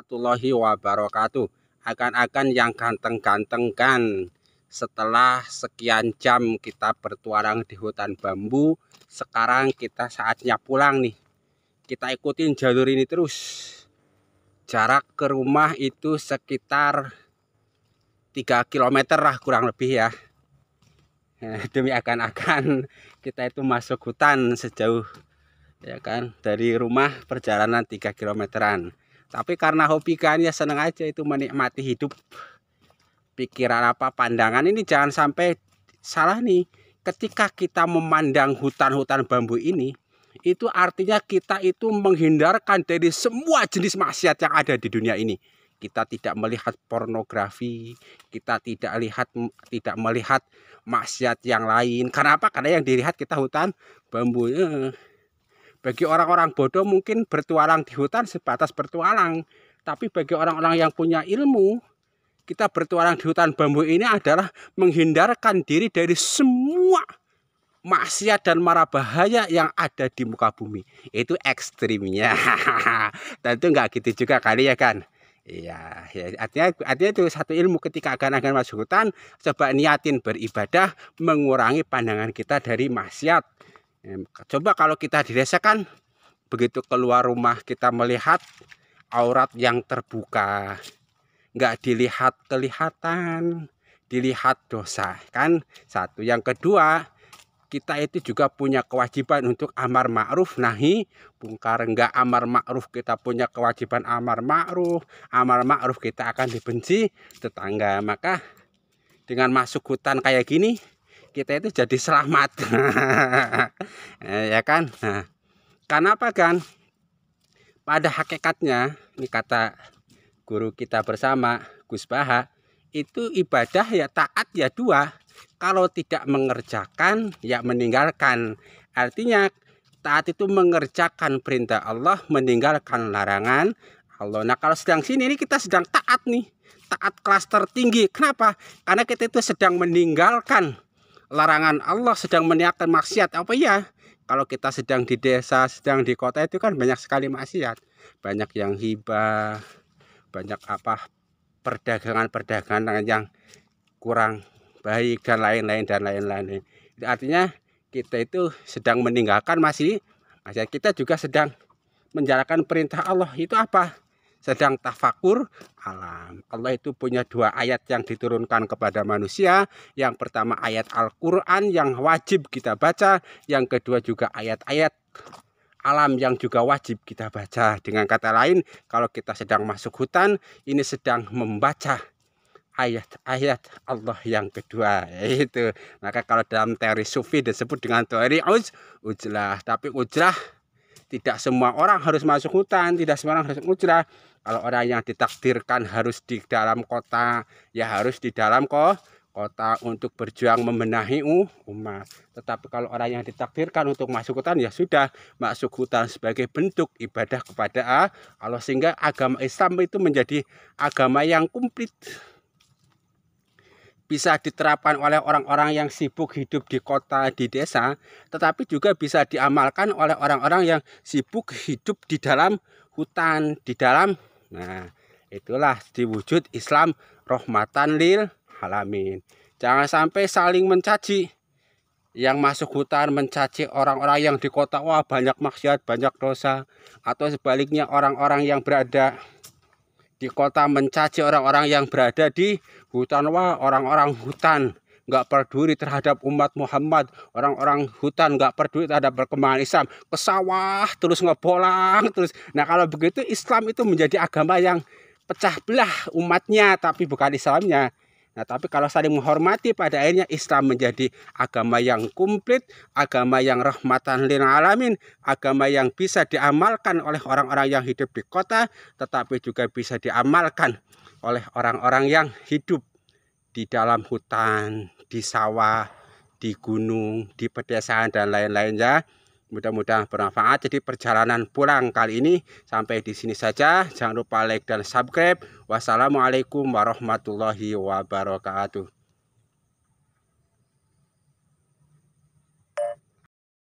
warahmatullahi wabarakatuh. Akan-akan yang ganteng-ganteng kan. Setelah sekian jam kita bertuarang di hutan bambu, sekarang kita saatnya pulang nih. Kita ikutin jalur ini terus. Jarak ke rumah itu sekitar 3 km lah kurang lebih ya. Demi akan-akan kita itu masuk hutan sejauh ya kan dari rumah perjalanan 3 kilometeran tapi karena hobi kan ya seneng aja itu menikmati hidup pikiran apa pandangan ini jangan sampai salah nih ketika kita memandang hutan-hutan bambu ini itu artinya kita itu menghindarkan dari semua jenis maksiat yang ada di dunia ini kita tidak melihat pornografi, kita tidak lihat tidak melihat maksiat yang lain. Karena apa? Karena yang dilihat kita hutan bambu. Eh. Bagi orang-orang bodoh mungkin bertualang di hutan sebatas bertualang, tapi bagi orang-orang yang punya ilmu, kita bertualang di hutan bambu ini adalah menghindarkan diri dari semua maksiat dan mara bahaya yang ada di muka bumi. Itu ekstrimnya. Tentu nggak gitu juga kali ya kan. Iya, ya, artinya artinya itu satu ilmu ketika akan akan masuk hutan, coba niatin beribadah mengurangi pandangan kita dari maksiat Coba kalau kita di desa kan begitu keluar rumah kita melihat aurat yang terbuka. Nggak dilihat kelihatan, dilihat dosa. Kan satu. Yang kedua, kita itu juga punya kewajiban untuk amar ma'ruf nahi bungkar enggak amar ma'ruf kita punya kewajiban amar ma'ruf amar ma'ruf kita akan dibenci tetangga maka dengan masuk hutan kayak gini kita itu jadi selamat eh, ya kan nah karena apa kan pada hakikatnya ini kata guru kita bersama Gus Baha itu ibadah ya taat ya dua kalau tidak mengerjakan ya meninggalkan artinya taat itu mengerjakan perintah Allah meninggalkan larangan Allah nah kalau sedang sini ini kita sedang taat nih taat kelas tertinggi kenapa karena kita itu sedang meninggalkan larangan Allah sedang meniatkan maksiat apa ya kalau kita sedang di desa sedang di kota itu kan banyak sekali maksiat banyak yang hibah banyak apa perdagangan-perdagangan yang kurang baik dan lain-lain dan lain-lain artinya kita itu sedang meninggalkan masih maksiat kita juga sedang menjalankan perintah Allah itu apa sedang tafakur alam. Allah itu punya dua ayat yang diturunkan kepada manusia. Yang pertama ayat Al-Quran yang wajib kita baca. Yang kedua juga ayat-ayat alam yang juga wajib kita baca. Dengan kata lain, kalau kita sedang masuk hutan, ini sedang membaca ayat-ayat Allah yang kedua itu maka kalau dalam teori sufi disebut dengan teori uz ujlah tapi ujlah tidak semua orang harus masuk hutan, tidak semua orang harus hijrah. Kalau orang yang ditakdirkan harus di dalam kota, ya harus di dalam kota kota untuk berjuang membenahi uh, umat. Tetapi kalau orang yang ditakdirkan untuk masuk hutan ya sudah masuk hutan sebagai bentuk ibadah kepada ah, Allah sehingga agama Islam itu menjadi agama yang komplit bisa diterapkan oleh orang-orang yang sibuk hidup di kota, di desa, tetapi juga bisa diamalkan oleh orang-orang yang sibuk hidup di dalam hutan, di dalam. Nah, itulah diwujud Islam rohmatan lil alamin. Jangan sampai saling mencaci. Yang masuk hutan mencaci orang-orang yang di kota, wah banyak maksiat, banyak dosa. Atau sebaliknya orang-orang yang berada di kota mencaci orang-orang yang berada di hutan wah orang-orang hutan nggak peduli terhadap umat Muhammad orang-orang hutan nggak peduli terhadap perkembangan Islam ke sawah terus ngebolang terus nah kalau begitu Islam itu menjadi agama yang pecah belah umatnya tapi bukan Islamnya Nah, tapi kalau saling menghormati pada akhirnya Islam menjadi agama yang komplit, agama yang rahmatan lil alamin, agama yang bisa diamalkan oleh orang-orang yang hidup di kota, tetapi juga bisa diamalkan oleh orang-orang yang hidup di dalam hutan, di sawah, di gunung, di pedesaan dan lain-lainnya mudah-mudahan bermanfaat. Jadi perjalanan pulang kali ini sampai di sini saja. Jangan lupa like dan subscribe. Wassalamualaikum warahmatullahi wabarakatuh.